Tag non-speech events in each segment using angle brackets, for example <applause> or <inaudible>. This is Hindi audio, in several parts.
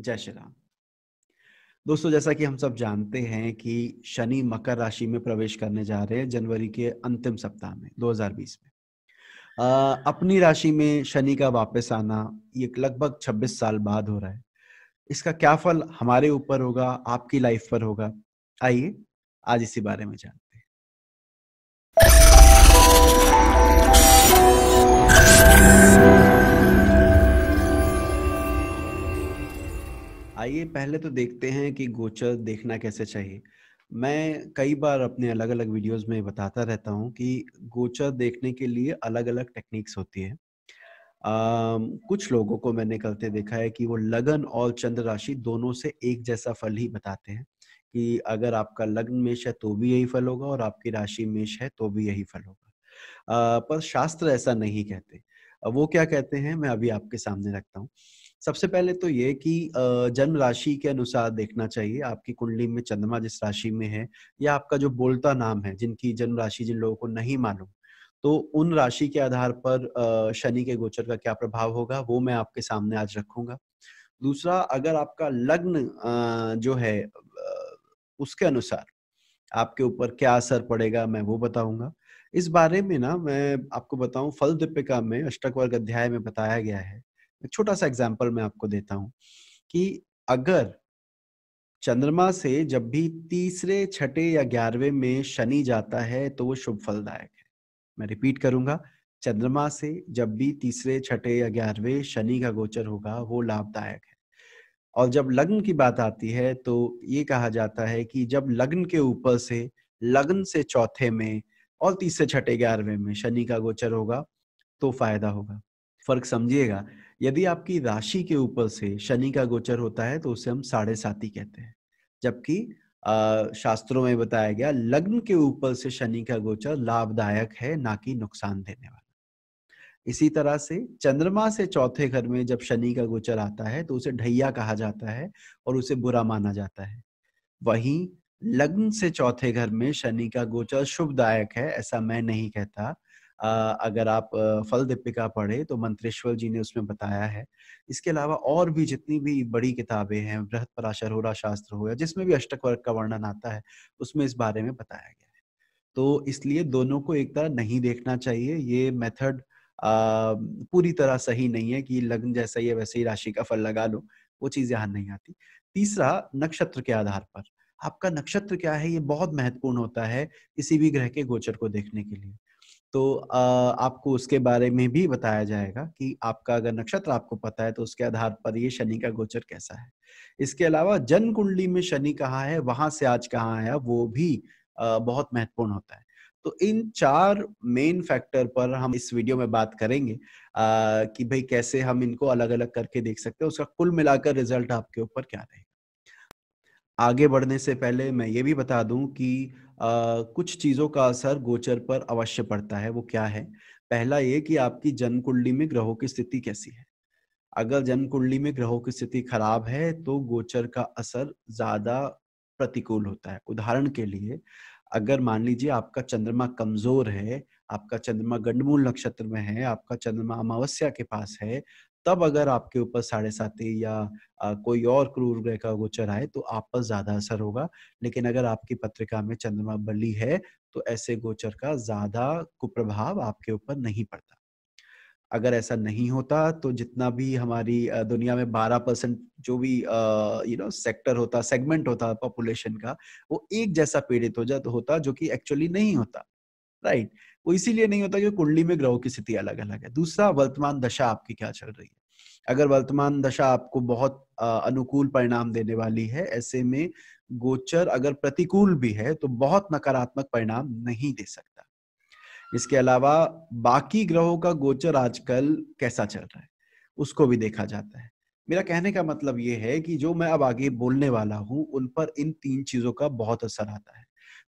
जय श्री राम दोस्तों जैसा कि हम सब जानते हैं कि शनि मकर राशि में प्रवेश करने जा रहे हैं जनवरी के अंतिम सप्ताह में 2020 में आ, अपनी राशि में शनि का वापस आना ये लगभग 26 साल बाद हो रहा है इसका क्या फल हमारे ऊपर होगा आपकी लाइफ पर होगा आइए आज इसी बारे में जानते हैं आइए पहले तो देखते हैं कि गोचर देखना कैसे चाहिए मैं कई बार अपने अलग अलग वीडियोस में बताता रहता हूँ कि गोचर देखने के लिए अलग अलग टेक्निक्स होती है आ, कुछ लोगों को मैंने करते देखा है कि वो लगन और चंद्र राशि दोनों से एक जैसा फल ही बताते हैं कि अगर आपका लग्न मेष है तो भी यही फल होगा और आपकी राशि मेष है तो भी यही फल होगा आ, पर शास्त्र ऐसा नहीं कहते वो क्या कहते हैं मैं अभी आपके सामने रखता हूँ सबसे पहले तो ये कि जन्म राशि के अनुसार देखना चाहिए आपकी कुंडली में चंद्रमा जिस राशि में है या आपका जो बोलता नाम है जिनकी जन्म राशि जिन लोगों को नहीं मालूम तो उन राशि के आधार पर शनि के गोचर का क्या प्रभाव होगा वो मैं आपके सामने आज रखूंगा दूसरा अगर आपका लग्न जो है उसके अनुसार आपके ऊपर क्या असर पड़ेगा मैं वो बताऊंगा इस बारे में ना मैं आपको बताऊं फल दीपिका में अष्टक वर्ग अध्याय में बताया गया है एक छोटा सा एग्जाम्पल मैं आपको देता हूं कि अगर चंद्रमा से जब भी तीसरे छठे या ग्यारहवें में शनि जाता है तो वो शुभ फलदायक है मैं रिपीट करूंगा चंद्रमा से जब भी तीसरे छठे या ग्यारहवें शनि का गोचर होगा वो लाभदायक है और जब लग्न की बात आती है तो ये कहा जाता है कि जब लग्न के ऊपर से लग्न से चौथे में और तीसरे छठे ग्यारहवें में शनि का गोचर होगा तो फायदा होगा फर्क समझिएगा यदि आपकी राशि के ऊपर से शनि का गोचर होता है तो उसे हम साढ़े साथी कहते हैं जबकि शास्त्रों में बताया गया लग्न के ऊपर से शनि का गोचर लाभदायक है ना कि नुकसान देने वाला इसी तरह से चंद्रमा से चौथे घर में जब शनि का गोचर आता है तो उसे ढैया कहा जाता है और उसे बुरा माना जाता है वहीं लग्न से चौथे घर में शनि का गोचर शुभदायक है ऐसा मैं नहीं कहता अगर आप फल दीपिका पढ़े तो मंत्रेश्वर जी ने उसमें बताया है इसके अलावा और भी जितनी भी बड़ी किताबें हैं बृहत पराशर होरा शास्त्र हो या जिसमें भी अष्टक वर्ग का वर्णन आता है उसमें इस बारे में बताया गया है तो इसलिए दोनों को एक तरह नहीं देखना चाहिए ये मेथड पूरी तरह सही नहीं है कि लग्न जैसा ही है वैसे ही राशि का फल लगा लो वो चीज यहाँ नहीं आती तीसरा नक्षत्र के आधार पर आपका नक्षत्र क्या है ये बहुत महत्वपूर्ण होता है किसी भी ग्रह के गोचर को देखने के लिए तो आपको उसके बारे में भी बताया जाएगा कि आपका अगर नक्षत्र आपको पता है तो उसके आधार पर ये शनि का गोचर कैसा है इसके अलावा जन्म कुंडली में शनि कहाँ है वहां से आज कहाँ आया वो भी बहुत महत्वपूर्ण होता है तो इन चार मेन फैक्टर पर हम इस वीडियो में बात करेंगे आ, कि भाई कैसे हम इनको अलग अलग करके देख सकते हैं उसका कुल मिलाकर रिजल्ट आपके ऊपर क्या रहेगा आगे बढ़ने से पहले मैं ये भी बता दूं कि आ, कुछ चीज़ों का असर गोचर पर अवश्य पड़ता है वो क्या है पहला ये कि आपकी जन्म कुंडली में ग्रहों की स्थिति कैसी है अगर जन्म कुंडली में ग्रहों की स्थिति खराब है तो गोचर का असर ज्यादा प्रतिकूल होता है उदाहरण के लिए अगर मान लीजिए आपका चंद्रमा कमजोर है आपका चंद्रमा गंडमूल नक्षत्र में है आपका चंद्रमा अमावस्या के पास है तब अगर आपके ऊपर साढ़े साथी या आ, कोई और क्रूर ग्रह का गोचर आए तो आप पर ज्यादा असर होगा लेकिन अगर आपकी पत्रिका में चंद्रमा बली है तो ऐसे गोचर का ज्यादा कुप्रभाव आपके ऊपर नहीं पड़ता अगर ऐसा नहीं होता तो जितना भी हमारी दुनिया में 12 परसेंट जो भी यू नो सेक्टर होता सेगमेंट होता पॉपुलेशन का वो एक जैसा पीड़ित हो जाता होता जो कि एक्चुअली नहीं होता राइट right? वो इसीलिए नहीं होता कि कुंडली में ग्रहों की स्थिति अलग अलग है दूसरा वर्तमान दशा आपकी क्या चल रही है अगर वर्तमान दशा आपको बहुत अनुकूल परिणाम देने वाली है ऐसे में गोचर अगर प्रतिकूल भी है तो बहुत नकारात्मक परिणाम नहीं दे सकता इसके अलावा बाकी ग्रहों का गोचर आजकल कैसा चल रहा है उसको भी देखा जाता है मेरा कहने का मतलब ये है कि जो मैं अब आगे बोलने वाला हूँ उन पर इन तीन चीजों का बहुत असर आता है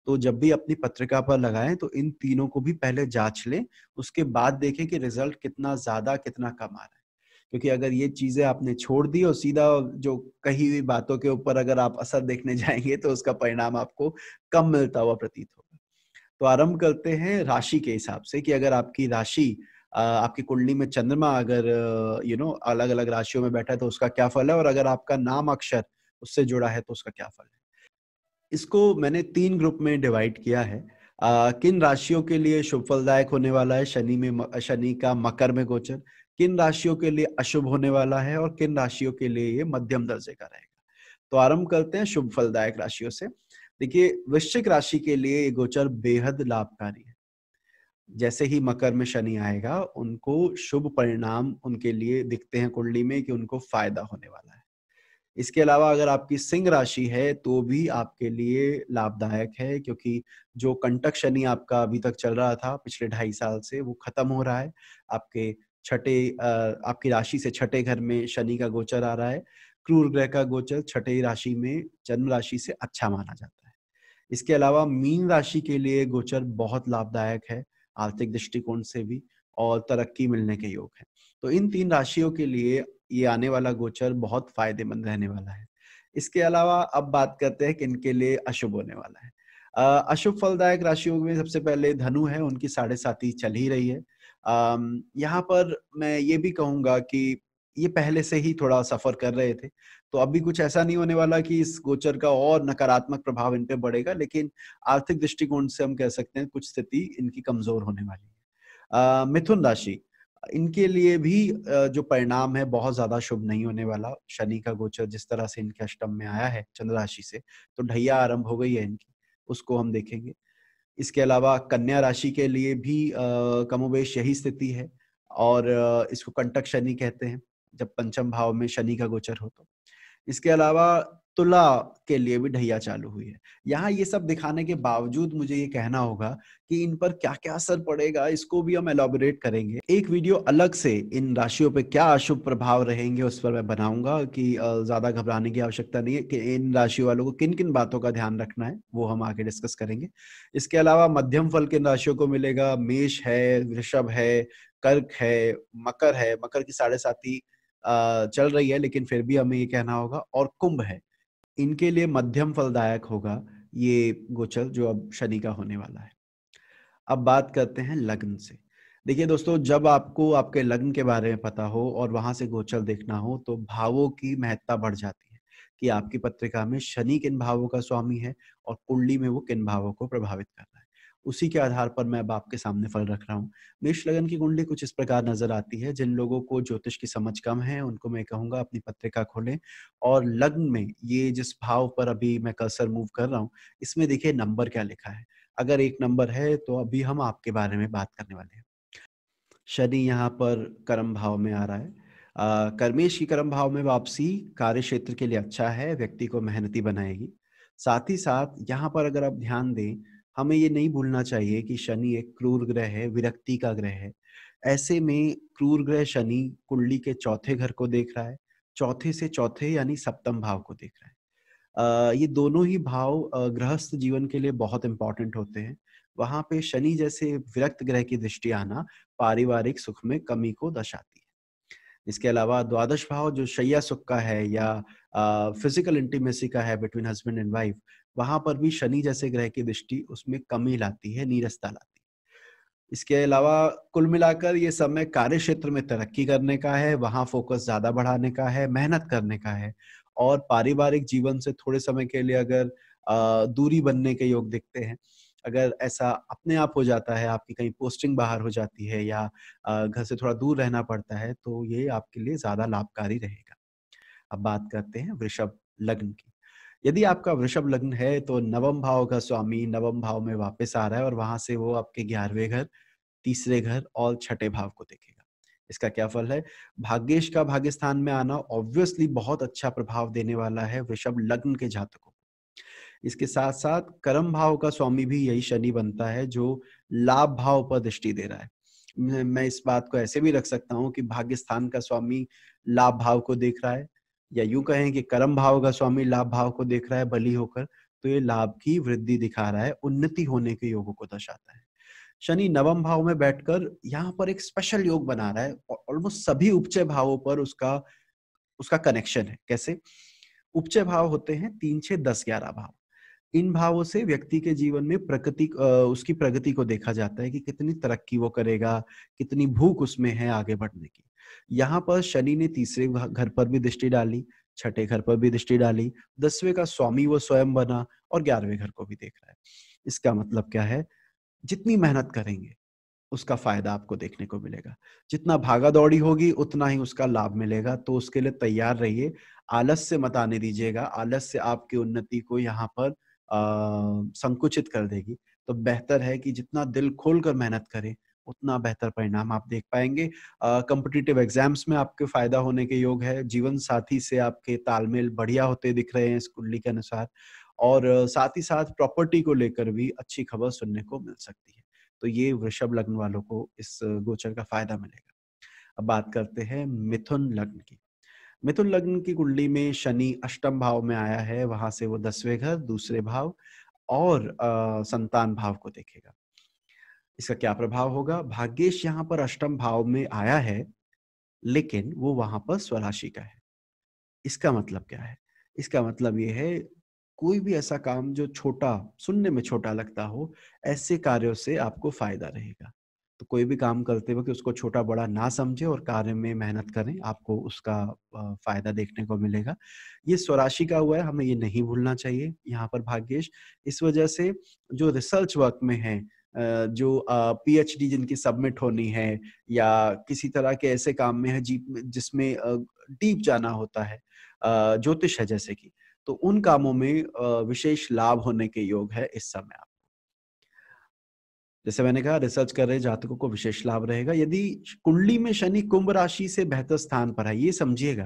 तो जब भी अपनी पत्रिका पर लगाएं तो इन तीनों को भी पहले जांच लें उसके बाद देखें कि रिजल्ट कितना ज्यादा कितना कम आ रहा है क्योंकि अगर ये चीजें आपने छोड़ दी और सीधा जो कही हुई बातों के ऊपर अगर आप असर देखने <laughs> जाएंगे तो उसका परिणाम आपको कम मिलता हुआ प्रतीत होगा तो आरंभ करते हैं राशि के हिसाब से कि अगर आपकी राशि आपकी कुंडली में चंद्रमा अगर यू नो अलग अलग राशियों में बैठा है तो उसका क्या फल है और अगर आपका नाम अक्षर उससे जुड़ा है तो उसका क्या फल है इसको मैंने तीन ग्रुप में डिवाइड किया है आ, किन राशियों के लिए शुभ फलदायक होने वाला है शनि में शनि का मकर में गोचर किन राशियों के लिए अशुभ होने वाला है और किन राशियों के लिए ये मध्यम दर्जे का रहेगा तो आरंभ करते हैं शुभ फलदायक राशियों से देखिए वृश्चिक राशि के लिए ये गोचर बेहद लाभकारी है जैसे ही मकर में शनि आएगा उनको शुभ परिणाम उनके लिए दिखते हैं कुंडली में कि उनको फायदा होने वाला है इसके अलावा अगर आपकी सिंह राशि है तो भी आपके लिए लाभदायक है क्योंकि जो कंटक शनि आपका अभी तक चल रहा था पिछले ढाई साल से वो खत्म हो रहा है आपके छठे आपकी राशि से छठे घर में शनि का गोचर आ रहा है क्रूर ग्रह का गोचर छठे राशि में जन्म राशि से अच्छा माना जाता है इसके अलावा मीन राशि के लिए गोचर बहुत लाभदायक है आर्थिक दृष्टिकोण से भी और तरक्की मिलने के योग है तो इन तीन राशियों के लिए ये आने वाला गोचर बहुत फायदेमंद रहने वाला है इसके अलावा अब बात करते हैं कि इनके लिए अशुभ होने वाला है अशुभ फलदायक राशियों में सबसे पहले धनु है उनकी साढ़े साथी चल ही रही है यहाँ पर मैं ये भी कहूंगा कि ये पहले से ही थोड़ा सफर कर रहे थे तो अभी कुछ ऐसा नहीं होने वाला कि इस गोचर का और नकारात्मक प्रभाव इन पे बढ़ेगा लेकिन आर्थिक दृष्टिकोण से हम कह सकते हैं कुछ स्थिति इनकी कमजोर होने वाली है मिथुन राशि इनके लिए भी जो परिणाम है बहुत ज्यादा शुभ नहीं होने वाला शनि का गोचर जिस तरह से इनके अष्टम में आया है चंद्र राशि से तो ढैया आरंभ हो गई है इनकी उसको हम देखेंगे इसके अलावा कन्या राशि के लिए भी कमोवेश यही स्थिति है और इसको कंटक शनि कहते हैं जब पंचम भाव में शनि का गोचर हो तो इसके अलावा तुला के लिए भी ढैया चालू हुई है यहाँ ये सब दिखाने के बावजूद मुझे ये कहना होगा कि इन पर क्या क्या असर पड़ेगा इसको भी हम एलोबरेट करेंगे एक वीडियो अलग से इन राशियों पे क्या अशुभ प्रभाव रहेंगे उस पर मैं बनाऊंगा कि ज्यादा घबराने की आवश्यकता नहीं है कि इन राशि वालों को किन किन बातों का ध्यान रखना है वो हम आगे डिस्कस करेंगे इसके अलावा मध्यम फल किन राशियों को मिलेगा मेष है वृषभ है कर्क है मकर है मकर की साढ़े साथी चल रही है लेकिन फिर भी हमें ये कहना होगा और कुंभ है इनके लिए मध्यम फलदायक होगा ये गोचर जो अब शनि का होने वाला है अब बात करते हैं लग्न से देखिए दोस्तों जब आपको आपके लग्न के बारे में पता हो और वहां से गोचर देखना हो तो भावों की महत्ता बढ़ जाती है कि आपकी पत्रिका में शनि किन भावों का स्वामी है और कुंडली में वो किन भावों को प्रभावित कर रहा है उसी के आधार पर मैं अब आपके सामने फल रख रहा हूँ मेष लगन की कुंडली कुछ इस प्रकार नजर आती है जिन लोगों को ज्योतिष की समझ कम है उनको मैं कहूंगा अपनी पत्रिका खोलें और लग्न में ये जिस भाव पर अभी मैं कर्सर मूव कर रहा हूँ इसमें देखिए नंबर क्या लिखा है अगर एक नंबर है तो अभी हम आपके बारे में बात करने वाले हैं शनि यहाँ पर कर्म भाव में आ रहा है आ, कर्मेश की कर्म भाव में वापसी कार्य क्षेत्र के लिए अच्छा है व्यक्ति को मेहनती बनाएगी साथ ही साथ यहाँ पर अगर आप ध्यान दें हमें ये नहीं भूलना चाहिए कि शनि एक क्रूर ग्रह है विरक्ति का ग्रह है ऐसे में क्रूर ग्रह शनि कुंडली के चौथे घर को देख रहा है चौथे से चौथे यानी सप्तम भाव को देख रहा है आ, ये दोनों ही भाव गृहस्थ जीवन के लिए बहुत इंपॉर्टेंट होते हैं वहां पे शनि जैसे विरक्त ग्रह की दृष्टि आना पारिवारिक सुख में कमी को दर्शाती इसके अलावा द्वादश भाव जो शैया सुख का है या फिजिकल इंटीमेसी का है बिटवीन हस्बैंड एंड वाइफ वहां पर भी शनि जैसे ग्रह की दृष्टि उसमें कमी लाती है नीरसता लाती है इसके अलावा कुल मिलाकर ये समय कार्य क्षेत्र में तरक्की करने का है वहां फोकस ज्यादा बढ़ाने का है मेहनत करने का है और पारिवारिक जीवन से थोड़े समय के लिए अगर दूरी बनने के योग दिखते हैं अगर ऐसा अपने आप हो जाता है आपकी कहीं पोस्टिंग बाहर हो जाती है या घर से थोड़ा दूर रहना पड़ता है तो ये आपके लिए ज़्यादा लाभकारी रहेगा अब बात करते हैं वृषभ लग्न की यदि आपका वृषभ लग्न है तो नवम भाव का स्वामी नवम भाव में वापस आ रहा है और वहां से वो आपके ग्यारहवें घर तीसरे घर और छठे भाव को देखेगा इसका क्या फल है भाग्येश का भाग्य स्थान में आना ऑब्वियसली बहुत अच्छा प्रभाव देने वाला है वृषभ लग्न के जातकों इसके साथ साथ कर्म भाव का स्वामी भी यही शनि बनता है जो लाभ भाव पर दृष्टि दे रहा है मैं इस बात को ऐसे भी रख सकता हूँ कि भाग्य स्थान का स्वामी लाभ भाव को देख रहा है या यूं कहें कि कर्म भाव का स्वामी लाभ भाव को देख रहा है बली होकर तो ये लाभ की वृद्धि दिखा रहा है उन्नति होने के योगों को दर्शाता है शनि नवम भाव में बैठकर यहाँ पर एक स्पेशल योग बना रहा है ऑलमोस्ट सभी उपचय भावों पर उसका उसका कनेक्शन है कैसे उपचय भाव होते हैं तीन छह दस ग्यारह भाव इन भावों से व्यक्ति के जीवन में प्रकृति उसकी प्रगति को देखा जाता है कि कितनी तरक्की वो करेगा कितनी भूख उसमें है आगे बढ़ने की यहाँ पर शनि ने तीसरे घर पर भी दृष्टि डाली छठे घर पर भी दृष्टि डाली दसवें का स्वामी वो स्वयं बना और ग्यारहवें घर को भी देख रहा है इसका मतलब क्या है जितनी मेहनत करेंगे उसका फायदा आपको देखने को मिलेगा जितना भागा दौड़ी होगी उतना ही उसका लाभ मिलेगा तो उसके लिए तैयार रहिए आलस से मत आने दीजिएगा आलस से आपकी उन्नति को यहाँ पर संकुचित कर देगी तो बेहतर है कि जितना दिल खोल कर मेहनत करें उतना बेहतर परिणाम आप देख पाएंगे कम्पिटिटिव एग्जाम्स में आपके फायदा होने के योग है जीवन साथी से आपके तालमेल बढ़िया होते दिख रहे हैं इस कुंडली के अनुसार और साथ ही साथ प्रॉपर्टी को लेकर भी अच्छी खबर सुनने को मिल सकती है तो ये वृषभ लग्न वालों को इस गोचर का फायदा मिलेगा अब बात करते हैं मिथुन लग्न की मिथुन लग्न की कुंडली में शनि अष्टम भाव में आया है वहां से वो दसवें घर दूसरे भाव और आ, संतान भाव को देखेगा इसका क्या प्रभाव होगा भाग्येश यहाँ पर अष्टम भाव में आया है लेकिन वो वहां पर स्वराशि का है इसका मतलब क्या है इसका मतलब ये है कोई भी ऐसा काम जो छोटा सुनने में छोटा लगता हो ऐसे कार्यों से आपको फायदा रहेगा कोई भी काम करते वक्त उसको छोटा बड़ा ना समझे और कार्य में मेहनत करें आपको उसका फायदा देखने को मिलेगा ये स्वराशि का हुआ है हमें ये नहीं भूलना चाहिए यहाँ पर भाग्येश इस वजह से जो रिसर्च वर्क में है जो पीएचडी जिनकी सबमिट होनी है या किसी तरह के ऐसे काम में है जिसमें डीप जाना होता है ज्योतिष है जैसे कि तो उन कामों में विशेष लाभ होने के योग है इस समय जैसे मैंने कहा रिसर्च कर रहे जातकों को विशेष लाभ रहेगा यदि कुंडली में शनि कुंभ राशि से बेहतर स्थान पर है ये समझिएगा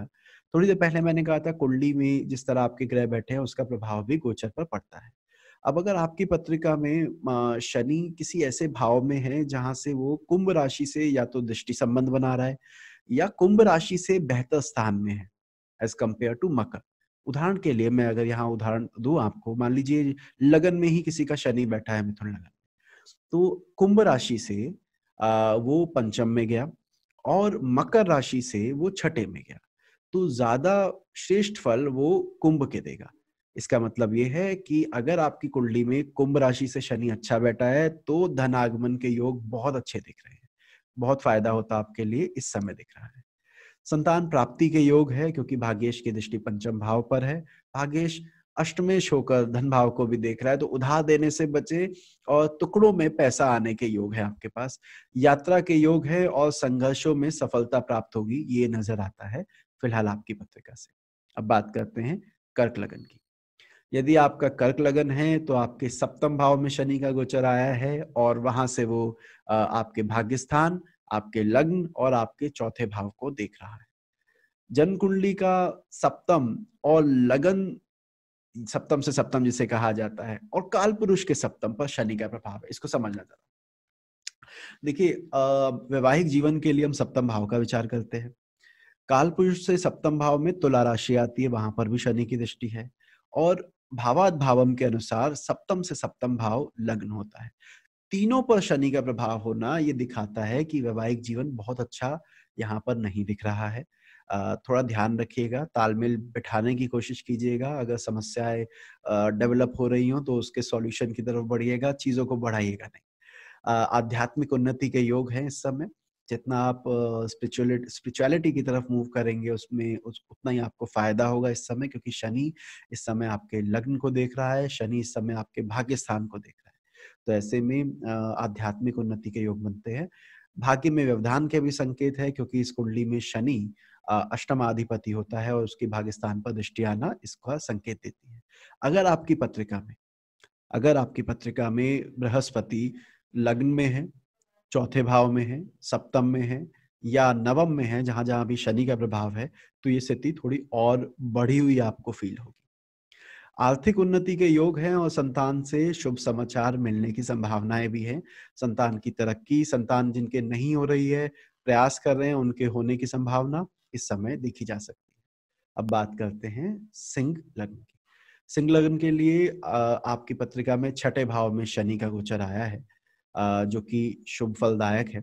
थोड़ी देर पहले मैंने कहा था कुंडली में जिस तरह आपके ग्रह बैठे हैं उसका प्रभाव भी गोचर पर पड़ता है अब अगर आपकी पत्रिका में शनि किसी ऐसे भाव में है जहां से वो कुंभ राशि से या तो दृष्टि संबंध बना रहा है या कुंभ राशि से बेहतर स्थान में है एज कम्पेयर टू मकर उदाहरण के लिए मैं अगर यहाँ उदाहरण दू आपको मान लीजिए लगन में ही किसी का शनि बैठा है मिथुन लगन तो कुंभ राशि से वो पंचम में गया और मकर राशि से वो छठे में गया तो ज्यादा श्रेष्ठ फल वो कुंभ के देगा इसका मतलब ये है कि अगर आपकी कुंडली में कुंभ राशि से शनि अच्छा बैठा है तो धन आगमन के योग बहुत अच्छे दिख रहे हैं बहुत फायदा होता आपके लिए इस समय दिख रहा है संतान प्राप्ति के योग है क्योंकि भाग्येश की दृष्टि पंचम भाव पर है भाग्येश अष्टमेश होकर धन भाव को भी देख रहा है तो उधार देने से बचे और टुकड़ों में पैसा आने के योग है आपके पास यात्रा के योग है और संघर्षों में सफलता प्राप्त होगी ये नजर आता है फिलहाल आपकी पत्रिका से अब बात करते हैं कर्क लगन की यदि आपका कर्क लगन है तो आपके सप्तम भाव में शनि का गोचर आया है और वहां से वो आपके भाग्य स्थान आपके लग्न और आपके चौथे भाव को देख रहा है जन्म कुंडली का सप्तम और लगन सप्तम से सप्तम जिसे कहा जाता है और काल पुरुष के सप्तम पर शनि का प्रभाव है इसको समझना जरा देखिए वैवाहिक जीवन के लिए हम सप्तम भाव का विचार करते हैं काल पुरुष से सप्तम भाव में तुला राशि आती है वहां पर भी शनि की दृष्टि है और भावाद भावम के अनुसार सप्तम से सप्तम भाव लग्न होता है तीनों पर शनि का प्रभाव होना ये दिखाता है कि वैवाहिक जीवन बहुत अच्छा यहाँ पर नहीं दिख रहा है थोड़ा ध्यान रखिएगा तालमेल बिठाने की कोशिश कीजिएगा अगर समस्याएं डेवलप हो रही हो तो उसके सॉल्यूशन की तरफ बढ़िएगा चीज़ों को बढ़ाइएगा नहीं आध्यात्मिक उन्नति के योग हैं इस समय जितना आप स्पिरिचुअलिटी स्पिरिचुअलिटी की तरफ मूव करेंगे उसमें उस, उतना ही आपको फायदा होगा इस समय क्योंकि शनि इस समय आपके लग्न को देख रहा है शनि इस समय आपके भाग्य स्थान को देख रहा है तो ऐसे में आध्यात्मिक उन्नति के योग बनते हैं भाग्य में व्यवधान के भी संकेत है क्योंकि इस कुंडली में शनि अष्टमाधिपति होता है और उसकी भागस्थान पर दृष्टि आना इसका संकेत देती है अगर आपकी पत्रिका में अगर आपकी पत्रिका में बृहस्पति लग्न में है चौथे भाव में है सप्तम में है या नवम में है जहां जहां भी शनि का प्रभाव है तो ये स्थिति थोड़ी और बढ़ी हुई आपको फील होगी आर्थिक उन्नति के योग हैं और संतान से शुभ समाचार मिलने की संभावनाएं भी हैं संतान की तरक्की संतान जिनके नहीं हो रही है प्रयास कर रहे हैं उनके होने की संभावना इस समय देखी जा सकती है अब बात करते हैं सिंह लग्न की सिंह लग्न के लिए आपकी पत्रिका में छठे भाव में शनि का गोचर आया है जो कि शुभ फलदायक है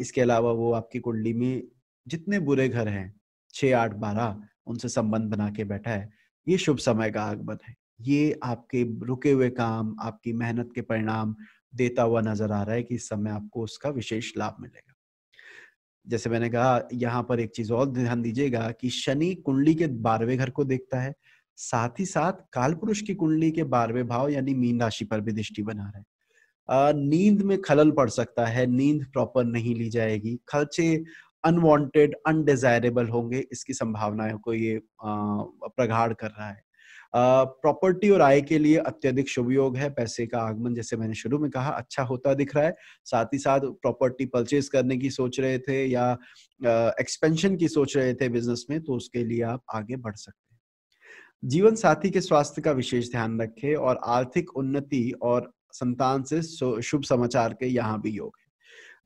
इसके अलावा वो आपकी कुंडली में जितने बुरे घर हैं छह आठ बारह उनसे संबंध बना के बैठा है ये शुभ समय का आगमन है ये आपके रुके हुए काम आपकी मेहनत के परिणाम देता हुआ नजर आ रहा है कि इस समय आपको उसका विशेष लाभ मिलेगा जैसे मैंने कहा यहाँ पर एक चीज और ध्यान दीजिएगा कि शनि कुंडली के बारहवें घर को देखता है साथ ही साथ काल पुरुष की कुंडली के बारहवें भाव यानी मीन राशि पर भी दृष्टि बना रहे नींद में खलल पड़ सकता है नींद प्रॉपर नहीं ली जाएगी खर्चे अनवांटेड अनडिजायरेबल होंगे इसकी संभावनाओं को ये प्रगाढ़ कर रहा है प्रॉपर्टी और आय के लिए अत्यधिक शुभ योग है पैसे का आगमन जैसे मैंने शुरू में कहा अच्छा होता दिख रहा है साथ ही साथ प्रॉपर्टी परचेज करने की सोच रहे थे या एक्सपेंशन की सोच रहे थे बिजनेस में तो उसके लिए आप आगे बढ़ सकते हैं जीवन साथी के स्वास्थ्य का विशेष ध्यान रखें और आर्थिक उन्नति और संतान से शुभ समाचार के यहाँ भी योग है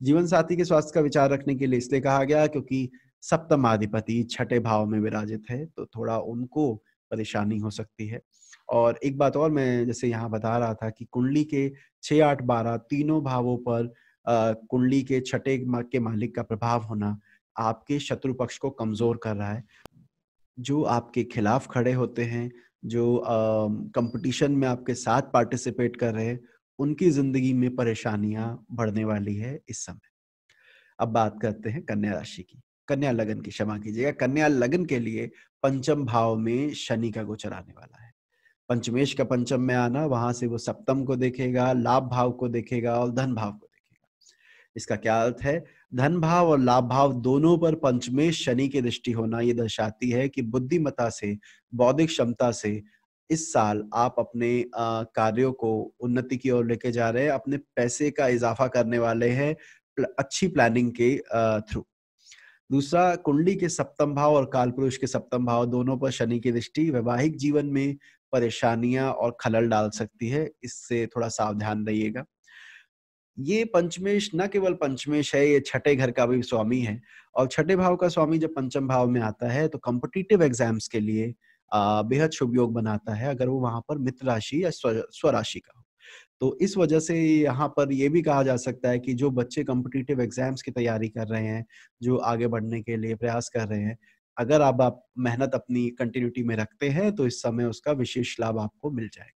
जीवन साथी के स्वास्थ्य का विचार रखने के लिए इसलिए कहा गया क्योंकि सप्तमाधिपति छठे भाव में विराजित है तो थोड़ा उनको परेशानी हो सकती है और एक बात और मैं जैसे यहाँ बता रहा था कि कुंडली के छह आठ बारह तीनों भावों पर कुंडली के छठे के मालिक का प्रभाव होना आपके शत्रु पक्ष को कमजोर कर रहा है जो आपके खिलाफ खड़े होते हैं जो कंपटीशन में आपके साथ पार्टिसिपेट कर रहे हैं उनकी जिंदगी में परेशानियां बढ़ने वाली है इस समय अब बात करते हैं कन्या राशि की कन्या लगन की क्षमा कीजिएगा कन्या लगन के लिए पंचम भाव में शनि का गोचर आने वाला है पंचमेश का पंचम में आना वहां से वो सप्तम को देखेगा लाभ भाव को देखेगा और धन भाव को देखेगा इसका क्या अर्थ है धन भाव और लाभ भाव दोनों पर पंचमेश शनि की दृष्टि होना ये दर्शाती है कि बुद्धिमता से बौद्धिक क्षमता से इस साल आप अपने कार्यों को उन्नति की ओर लेके जा रहे हैं अपने पैसे का इजाफा करने वाले हैं अच्छी प्लानिंग के थ्रू दूसरा कुंडली के सप्तम भाव और काल पुरुष के सप्तम भाव दोनों पर शनि की दृष्टि वैवाहिक जीवन में परेशानियां और खलल डाल सकती है इससे थोड़ा सावधान रहिएगा ये पंचमेश न केवल पंचमेश है ये छठे घर का भी स्वामी है और छठे भाव का स्वामी जब पंचम भाव में आता है तो कॉम्पिटिटिव एग्जाम्स के लिए बेहद शुभ योग बनाता है अगर वो वहां पर मित्र राशि या स्वराशि का हो तो इस वजह से यहाँ पर ये भी कहा जा सकता है कि जो बच्चे कॉम्पिटिटिव एग्जाम्स की तैयारी कर रहे हैं जो आगे बढ़ने के लिए प्रयास कर रहे हैं अगर आप, आप मेहनत अपनी कंटिन्यूटी में रखते हैं तो इस समय उसका विशेष लाभ आपको मिल जाएगा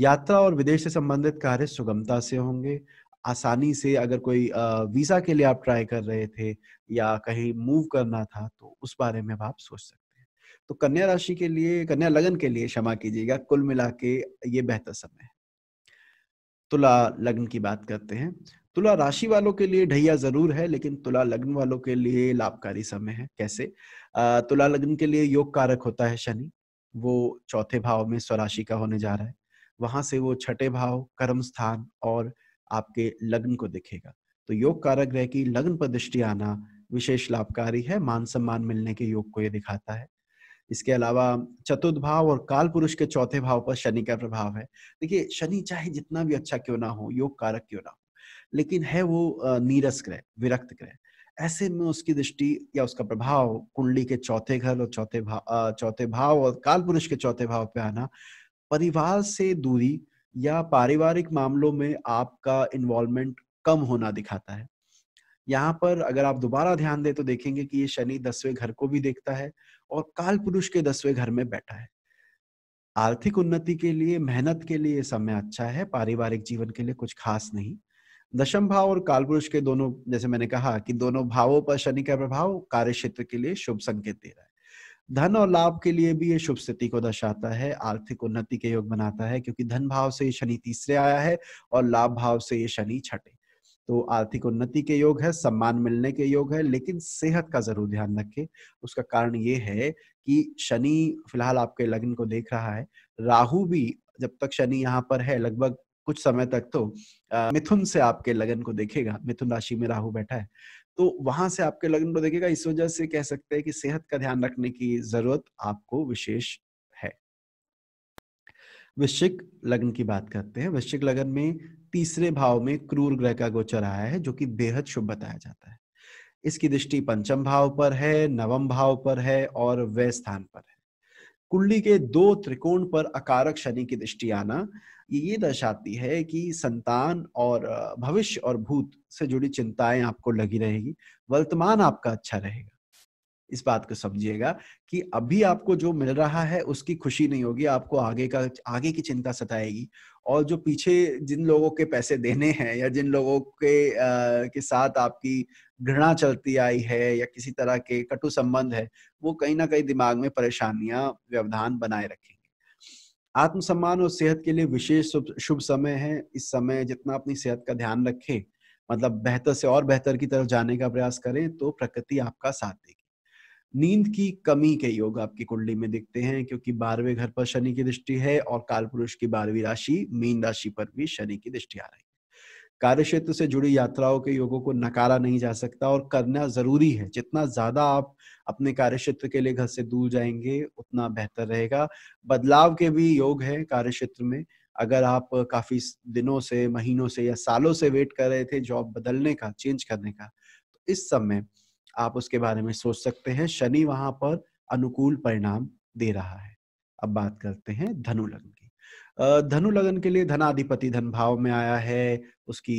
यात्रा और विदेश से संबंधित कार्य सुगमता से होंगे आसानी से अगर कोई वीजा के लिए आप ट्राई कर रहे थे या कहीं मूव करना था तो उस बारे में आप सोच सकते हैं तो कन्या राशि के लिए कन्या लगन के लिए क्षमा कीजिएगा कुल मिला के ये बेहतर समय है तुला लग्न की बात करते हैं तुला राशि वालों के लिए ढैया जरूर है लेकिन तुला लग्न वालों के लिए लाभकारी समय है कैसे तुला लग्न के लिए योग कारक होता है शनि वो चौथे भाव में स्वराशि का होने जा रहा है वहां से वो छठे भाव कर्म स्थान और आपके लग्न को दिखेगा तो योग कारक ग्रह की लग्न पर दृष्टि आना विशेष लाभकारी है मान सम्मान मिलने के योग को ये दिखाता है इसके अलावा भाव और काल पुरुष के चौथे भाव पर शनि का प्रभाव है देखिए शनि चाहे जितना भी अच्छा क्यों ना हो योग कारक क्यों ना हो लेकिन है वो नीरस ग्रह विरक्त ग्रह ऐसे में उसकी दृष्टि या उसका प्रभाव कुंडली के चौथे घर और चौथे भाव चौथे भाव और काल पुरुष के चौथे भाव पे आना परिवार से दूरी या पारिवारिक मामलों में आपका इन्वॉल्वमेंट कम होना दिखाता है यहाँ पर अगर आप दोबारा ध्यान दें तो देखेंगे कि ये शनि दसवें घर को भी देखता है और काल पुरुष के दसवें घर में बैठा है आर्थिक उन्नति के लिए मेहनत के लिए समय अच्छा है पारिवारिक जीवन के लिए कुछ खास नहीं दशम भाव और काल पुरुष के दोनों जैसे मैंने कहा कि दोनों भावों पर शनि का प्रभाव कार्य क्षेत्र के लिए शुभ संकेत दे रहा है धन और लाभ के लिए भी ये शुभ स्थिति को दर्शाता है आर्थिक उन्नति के योग बनाता है क्योंकि धन भाव से ये शनि तीसरे आया है और लाभ भाव से ये शनि छठे तो आर्थिक उन्नति के योग है सम्मान मिलने के योग है लेकिन सेहत का जरूर ध्यान रखे उसका कारण ये है कि शनि फिलहाल आपके लग्न को देख रहा है राहु भी जब तक शनि यहाँ पर है लगभग कुछ समय तक तो मिथुन से आपके लगन को देखेगा मिथुन राशि में राहु बैठा है तो वहां से आपके लगन को देखेगा इस वजह से कह सकते हैं कि सेहत का ध्यान रखने की जरूरत आपको विशेष वृश्चिक लग्न की बात करते हैं वृश्चिक लग्न में तीसरे भाव में क्रूर ग्रह का गोचर आया है जो कि बेहद शुभ बताया जाता है इसकी दृष्टि पंचम भाव पर है नवम भाव पर है और व्यय स्थान पर है कुंडली के दो त्रिकोण पर अकारक शनि की दृष्टि आना ये दर्शाती है कि संतान और भविष्य और भूत से जुड़ी चिंताएं आपको लगी रहेगी वर्तमान आपका अच्छा रहेगा इस बात को समझिएगा कि अभी आपको जो मिल रहा है उसकी खुशी नहीं होगी आपको आगे का आगे की चिंता सताएगी और जो पीछे जिन लोगों के पैसे देने हैं या जिन लोगों के आ, के साथ आपकी घृणा चलती आई है या किसी तरह के कटु संबंध है वो कहीं ना कहीं दिमाग में परेशानियां व्यवधान बनाए रखेंगे आत्मसम्मान और सेहत के लिए विशेष शुभ समय है इस समय जितना अपनी सेहत का ध्यान रखें मतलब बेहतर से और बेहतर की तरफ जाने का प्रयास करें तो प्रकृति आपका साथ देगी नींद की कमी के योग आपकी कुंडली में दिखते हैं क्योंकि बारहवें घर पर शनि की दृष्टि है और काल पुरुष की बारहवीं राशि मीन राशि पर भी शनि की दृष्टि आ रही है कार्य क्षेत्र से जुड़ी यात्राओं के योगों को नकारा नहीं जा सकता और करना जरूरी है जितना ज्यादा आप अपने कार्य क्षेत्र के लिए घर से दूर जाएंगे उतना बेहतर रहेगा बदलाव के भी योग है कार्य क्षेत्र में अगर आप काफी दिनों से महीनों से या सालों से वेट कर रहे थे जॉब बदलने का चेंज करने का तो इस समय आप उसके बारे में सोच सकते हैं शनि वहां पर अनुकूल परिणाम दे रहा है अब बात करते हैं धनु लग्न की धनु लग्न के लिए धनाधिपति धन भाव में आया है उसकी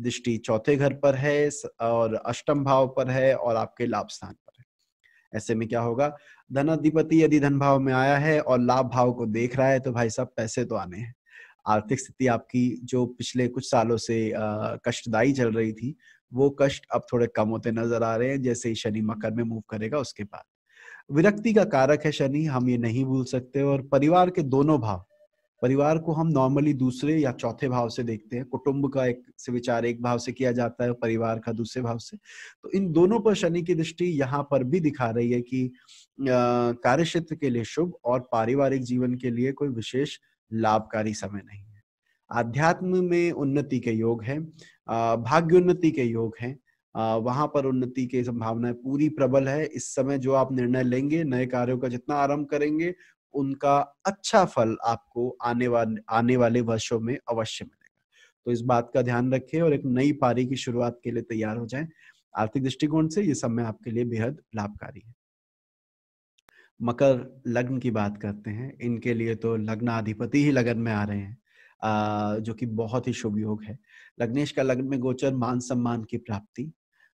दृष्टि चौथे घर पर है और अष्टम भाव पर है और आपके लाभ स्थान पर है ऐसे में क्या होगा धनाधिपति यदि धन भाव में आया है और लाभ भाव को देख रहा है तो भाई साहब पैसे तो आने हैं आर्थिक स्थिति आपकी जो पिछले कुछ सालों से कष्टदायी चल रही थी वो कष्ट अब थोड़े कम होते नजर आ रहे हैं जैसे ही शनि मकर में मूव करेगा उसके बाद विरक्ति का कारक है शनि हम ये नहीं भूल सकते और परिवार के दोनों भाव परिवार को हम नॉर्मली दूसरे या चौथे भाव से देखते हैं कुटुंब का एक से विचार एक भाव से किया जाता है परिवार का दूसरे भाव से तो इन दोनों पर शनि की दृष्टि यहाँ पर भी दिखा रही है कि कार्य क्षेत्र के लिए शुभ और पारिवारिक जीवन के लिए कोई विशेष लाभकारी समय नहीं है आध्यात्म में उन्नति के योग है भाग्योन्नति के योग हैं वहां पर उन्नति की संभावनाएं पूरी प्रबल है इस समय जो आप निर्णय लेंगे नए कार्यों का जितना आरंभ करेंगे उनका अच्छा फल आपको आने वाले आने वाले वर्षों में अवश्य मिलेगा तो इस बात का ध्यान रखें और एक नई पारी की शुरुआत के लिए तैयार हो जाएं आर्थिक दृष्टिकोण से ये समय आपके लिए बेहद लाभकारी है मकर लग्न की बात करते हैं इनके लिए तो लग्नाधिपति ही लगन में आ रहे हैं जो कि बहुत ही शुभ योग है लग्नेश का लग्न में गोचर मान सम्मान की प्राप्ति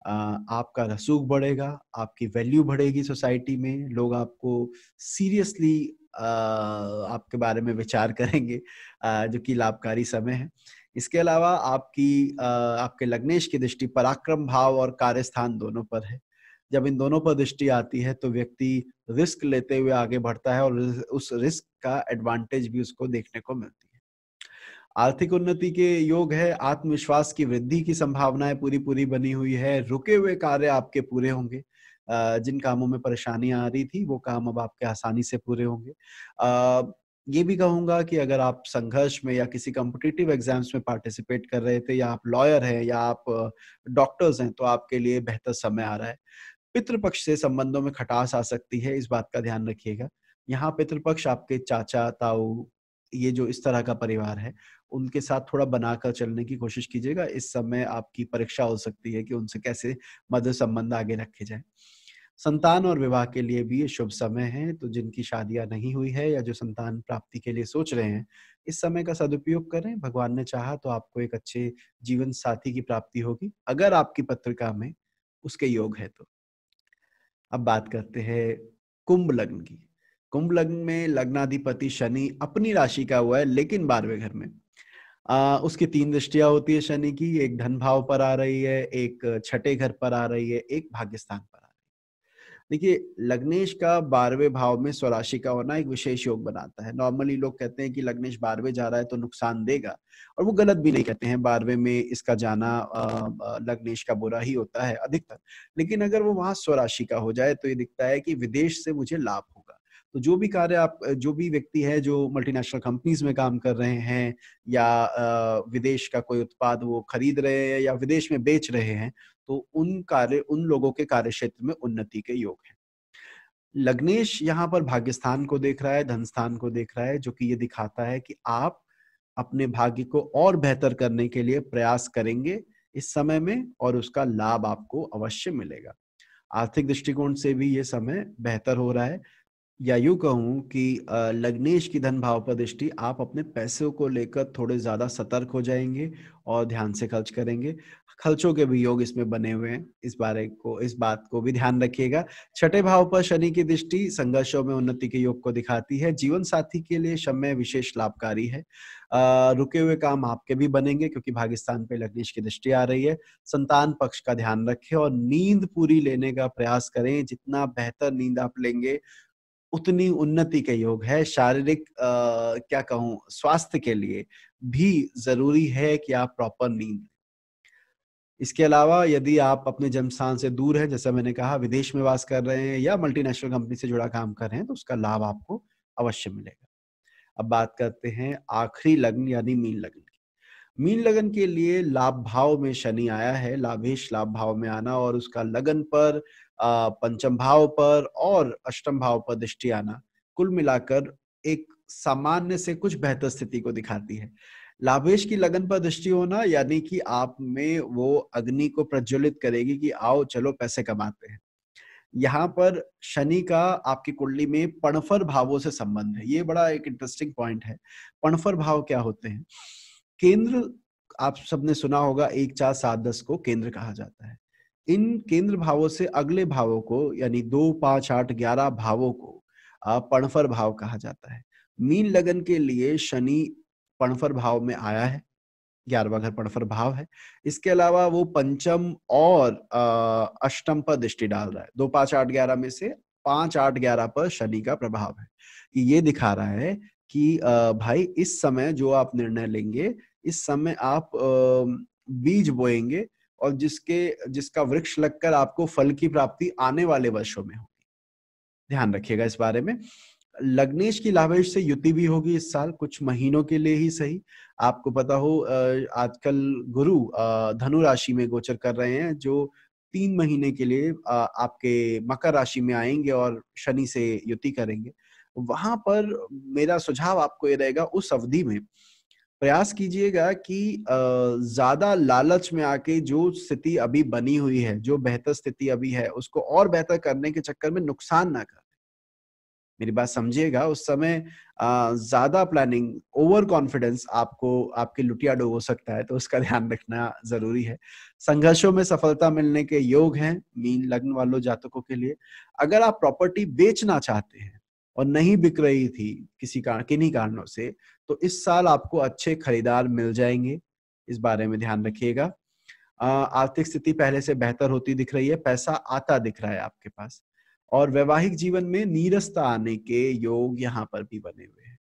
आपका रसूख बढ़ेगा आपकी वैल्यू बढ़ेगी सोसाइटी में लोग आपको सीरियसली आपके बारे में विचार करेंगे जो कि लाभकारी समय है इसके अलावा आपकी आपके लग्नेश की दृष्टि पराक्रम भाव और कार्यस्थान दोनों पर है जब इन दोनों पर दृष्टि आती है तो व्यक्ति रिस्क लेते हुए आगे बढ़ता है और उस रिस्क का एडवांटेज भी उसको देखने को मिलती है आर्थिक उन्नति के योग है आत्मविश्वास की वृद्धि की संभावनाएं पूरी पूरी बनी हुई है रुके हुए कार्य आपके पूरे होंगे जिन कामों में परेशानियां आ रही थी वो काम अब आपके आसानी से पूरे होंगे ये भी कहूंगा कि अगर आप संघर्ष में या किसी कॉम्पिटिटिव एग्जाम्स में पार्टिसिपेट कर रहे थे या आप लॉयर हैं या आप डॉक्टर्स हैं तो आपके लिए बेहतर समय आ रहा है पितृपक्ष से संबंधों में खटास आ सकती है इस बात का ध्यान रखिएगा यहाँ पितृपक्ष आपके चाचा ताऊ ये जो इस तरह का परिवार है उनके साथ थोड़ा बनाकर चलने की कोशिश कीजिएगा इस समय आपकी परीक्षा हो सकती है कि उनसे कैसे मधुर संबंध आगे रखे जाए संतान और विवाह के लिए भी ये शुभ समय है तो जिनकी शादियां नहीं हुई है या जो संतान प्राप्ति के लिए सोच रहे हैं इस समय का सदुपयोग करें भगवान ने चाहा तो आपको एक अच्छे जीवन साथी की प्राप्ति होगी अगर आपकी पत्रिका में उसके योग है तो अब बात करते हैं कुंभ लग्न की कुंभ लग्न में लग्नाधिपति शनि अपनी राशि का हुआ है लेकिन बारहवें घर में आ, उसकी तीन दृष्टिया होती है शनि की एक धन भाव पर आ रही है एक छठे घर पर आ रही है एक भाग्यस्थान पर आ रही है देखिए लग्नेश का बारहवें भाव में स्वराशि का होना एक विशेष योग बनाता है नॉर्मली लोग कहते हैं कि लग्नेश बारहवें जा रहा है तो नुकसान देगा और वो गलत भी नहीं कहते हैं बारहवें में इसका जाना लग्नेश का बुरा ही होता है अधिकतर लेकिन अगर वो वहां स्वराशि का हो जाए तो ये दिखता है कि विदेश से मुझे लाभ तो जो भी कार्य आप जो भी व्यक्ति है जो मल्टीनेशनल कंपनीज में काम कर रहे हैं या विदेश का कोई उत्पाद वो खरीद रहे हैं या विदेश में बेच रहे हैं तो उन कार्य उन लोगों के कार्य क्षेत्र में उन्नति के योग है लग्नेश यहाँ पर भाग्यस्थान को देख रहा है धनस्थान को देख रहा है जो कि ये दिखाता है कि आप अपने भाग्य को और बेहतर करने के लिए प्रयास करेंगे इस समय में और उसका लाभ आपको अवश्य मिलेगा आर्थिक दृष्टिकोण से भी ये समय बेहतर हो रहा है या यू कहूं कि लग्नेश की धन भाव पर दृष्टि आप अपने पैसों को लेकर थोड़े ज्यादा सतर्क हो जाएंगे और ध्यान से खर्च करेंगे खर्चों के भी योग इसमें बने हुए हैं इस बारे को इस बात को भी ध्यान रखिएगा छठे भाव पर शनि की दृष्टि संघर्षों में उन्नति के योग को दिखाती है जीवन साथी के लिए समय विशेष लाभकारी है रुके हुए काम आपके भी बनेंगे क्योंकि भागिस्तान पे लग्नेश की दृष्टि आ रही है संतान पक्ष का ध्यान रखें और नींद पूरी लेने का प्रयास करें जितना बेहतर नींद आप लेंगे उतनी उन्नति के योग है शारीरिक क्या कहूं स्वास्थ्य के लिए भी जरूरी है कि आप प्रॉपर नींद इसके अलावा यदि आप अपने जन्मस्थान से दूर हैं जैसा मैंने कहा विदेश में वास कर रहे हैं या मल्टीनेशनल कंपनी से जुड़ा काम कर रहे हैं तो उसका लाभ आपको अवश्य मिलेगा अब बात करते हैं आखिरी लग्न यानी मीन लग्न की मीन लगन के लिए लाभ भाव में शनि आया है लाभेश लाभ भाव में आना और उसका लगन पर पंचम भाव पर और अष्टम भाव पर दृष्टि आना कुल मिलाकर एक सामान्य से कुछ बेहतर स्थिति को दिखाती है लाभेश की लगन पर दृष्टि होना यानी कि आप में वो अग्नि को प्रज्वलित करेगी कि आओ चलो पैसे कमाते हैं यहाँ पर शनि का आपकी कुंडली में पणफर भावों से संबंध है ये बड़ा एक इंटरेस्टिंग पॉइंट है पणफर भाव क्या होते हैं केंद्र आप सबने सुना होगा एक चार सात दस को केंद्र कहा जाता है इन केंद्र भावों से अगले भावों को यानी दो पांच आठ ग्यारह भावों को पणफर भाव कहा जाता है मीन लगन के लिए शनि पणफर भाव में आया है ग्यारहवा घर पणफर भाव है इसके अलावा वो पंचम और अष्टम पर दृष्टि डाल रहा है दो पांच आठ ग्यारह में से पांच आठ ग्यारह पर शनि का प्रभाव है कि ये दिखा रहा है कि भाई इस समय जो आप निर्णय लेंगे इस समय आप बीज बोएंगे और जिसके जिसका वृक्ष लगकर आपको फल की प्राप्ति आने वाले वर्षों में होगी ध्यान रखिएगा इस बारे में लग्नेश की लाभेश से युति भी होगी इस साल कुछ महीनों के लिए ही सही आपको पता हो आजकल गुरु धनु राशि में गोचर कर रहे हैं जो तीन महीने के लिए आपके मकर राशि में आएंगे और शनि से युति करेंगे वहां पर मेरा सुझाव आपको ये रहेगा उस अवधि में प्रयास कीजिएगा कि ज्यादा लालच में आके जो स्थिति अभी बनी हुई है जो बेहतर स्थिति अभी है उसको और बेहतर करने के चक्कर में नुकसान ना कर मेरी बात समझिएगा उस समय ज्यादा प्लानिंग ओवर कॉन्फिडेंस आपको आपके लुटियाडो हो सकता है तो उसका ध्यान रखना जरूरी है संघर्षों में सफलता मिलने के योग हैं मीन लग्न वालों जातकों के लिए अगर आप प्रॉपर्टी बेचना चाहते हैं और नहीं बिक रही थी किसी कारण किन्हीं कारणों से तो इस साल आपको अच्छे खरीदार मिल जाएंगे इस बारे में ध्यान रखिएगा आर्थिक स्थिति पहले से बेहतर होती दिख रही है पैसा आता दिख रहा है आपके पास और वैवाहिक जीवन में नीरसता आने के योग यहाँ पर भी बने हुए हैं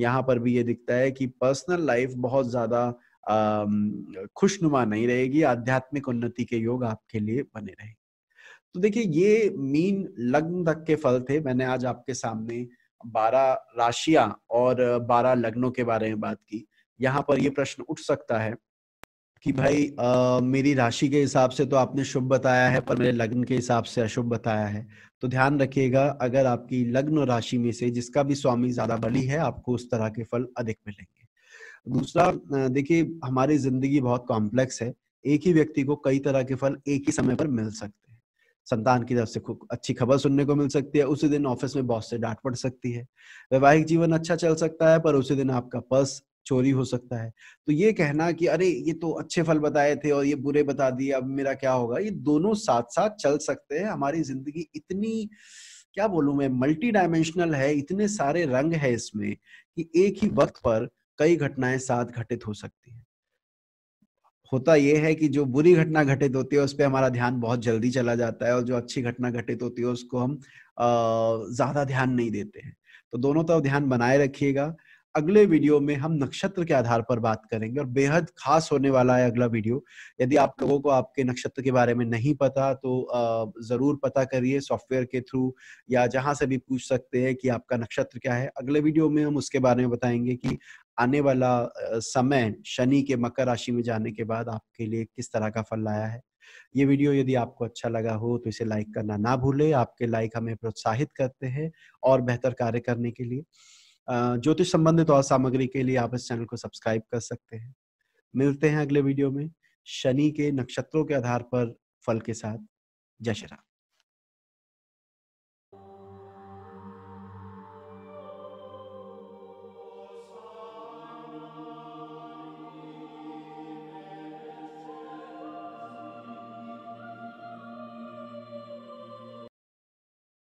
यहाँ पर भी ये दिखता है कि पर्सनल लाइफ बहुत ज्यादा खुशनुमा नहीं रहेगी आध्यात्मिक उन्नति के योग आपके लिए बने रहेंगे तो देखिए ये मीन लग्न तक के फल थे मैंने आज आपके सामने बारह राशिया और बारह लग्नों के बारे में बात की यहाँ पर ये प्रश्न उठ सकता है कि भाई आ, मेरी राशि के हिसाब से तो आपने शुभ बताया है पर मेरे लग्न के हिसाब से अशुभ बताया है तो ध्यान रखिएगा अगर आपकी लग्न राशि में से जिसका भी स्वामी ज्यादा बली है आपको उस तरह के फल अधिक मिलेंगे दूसरा देखिए हमारी जिंदगी बहुत कॉम्प्लेक्स है एक ही व्यक्ति को कई तरह के फल एक ही समय पर मिल सकते संतान की तरफ से अच्छी खबर सुनने को मिल सकती है उसी दिन ऑफिस में बॉस से डांट पड़ सकती है वैवाहिक जीवन अच्छा चल सकता है पर उसी दिन आपका पर्स चोरी हो सकता है तो ये कहना कि अरे ये तो अच्छे फल बताए थे और ये बुरे बता दिए अब मेरा क्या होगा ये दोनों साथ साथ चल सकते हैं हमारी जिंदगी इतनी क्या बोलूं मैं मल्टी डायमेंशनल है इतने सारे रंग है इसमें कि एक ही वक्त पर कई घटनाएं साथ घटित हो सकती है होता यह है कि जो बुरी घटना घटित होती है उस पर हमारा ध्यान बहुत जल्दी चला जाता है और जो अच्छी घटना घटित होती है उसको हम ज्यादा ध्यान नहीं देते हैं तो दोनों तरफ ध्यान बनाए रखिएगा अगले वीडियो में हम नक्षत्र के आधार पर बात करेंगे और बेहद खास होने वाला है अगला वीडियो यदि आप लोगों को आपके नक्षत्र के बारे में नहीं पता तो जरूर पता करिए सॉफ्टवेयर के थ्रू या जहां से भी पूछ सकते हैं कि आपका नक्षत्र क्या है अगले वीडियो में हम उसके बारे में बताएंगे कि आने वाला समय शनि के मकर राशि में जाने के बाद आपके लिए किस तरह का फल लाया है ये वीडियो यदि आपको अच्छा लगा हो तो इसे लाइक करना ना भूले आपके लाइक हमें प्रोत्साहित करते हैं और बेहतर कार्य करने के लिए ज्योतिष संबंधित और सामग्री के लिए आप इस चैनल को सब्सक्राइब कर सकते हैं मिलते हैं अगले वीडियो में शनि के नक्षत्रों के आधार पर फल के साथ जय श्री राम